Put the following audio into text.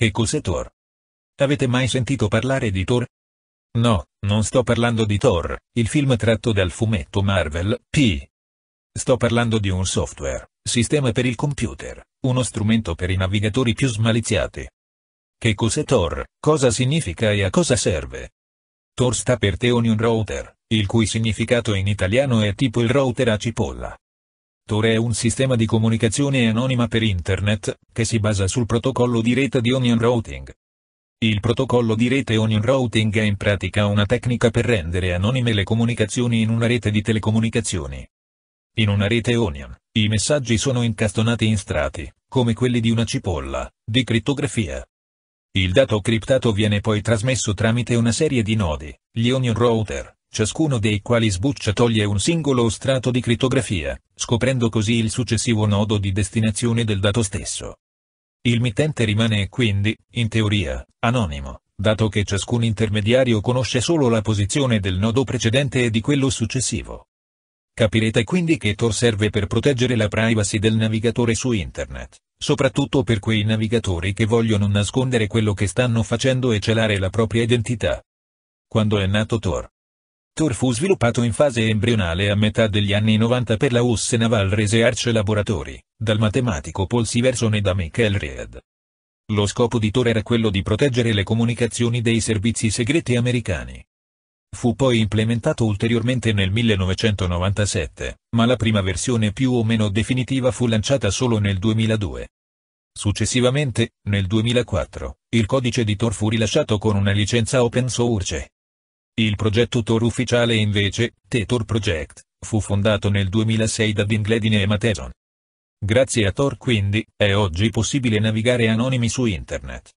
Che cos'è Tor? Avete mai sentito parlare di Tor? No, non sto parlando di Thor, il film tratto dal fumetto Marvel, P. Sto parlando di un software, sistema per il computer, uno strumento per i navigatori più smaliziati. Che cos'è Tor, cosa significa e a cosa serve? Tor sta per Teonion Router, il cui significato in italiano è tipo il router a cipolla. Tor è un sistema di comunicazione anonima per Internet, che si basa sul protocollo di rete di Onion Routing. Il protocollo di rete Onion Routing è in pratica una tecnica per rendere anonime le comunicazioni in una rete di telecomunicazioni. In una rete Onion, i messaggi sono incastonati in strati, come quelli di una cipolla, di crittografia. Il dato criptato viene poi trasmesso tramite una serie di nodi, gli Onion Router, ciascuno dei quali sbuccia toglie un singolo strato di crittografia, scoprendo così il successivo nodo di destinazione del dato stesso. Il mittente rimane quindi, in teoria, anonimo, dato che ciascun intermediario conosce solo la posizione del nodo precedente e di quello successivo. Capirete quindi che Tor serve per proteggere la privacy del navigatore su Internet, soprattutto per quei navigatori che vogliono nascondere quello che stanno facendo e celare la propria identità. Quando è nato Tor, reattor fu sviluppato in fase embrionale a metà degli anni 90 per la US Naval Research Laboratory, dal matematico Paul Siverson e da Michael Reed. Lo scopo di Tor era quello di proteggere le comunicazioni dei servizi segreti americani. Fu poi implementato ulteriormente nel 1997, ma la prima versione più o meno definitiva fu lanciata solo nel 2002. Successivamente, nel 2004, il codice di Tor fu rilasciato con una licenza open source. Il progetto Tor ufficiale invece, T-Tor Project, fu fondato nel 2006 da Bin Gledin e Matheson. Grazie a Tor quindi, è oggi possibile navigare anonimi su internet.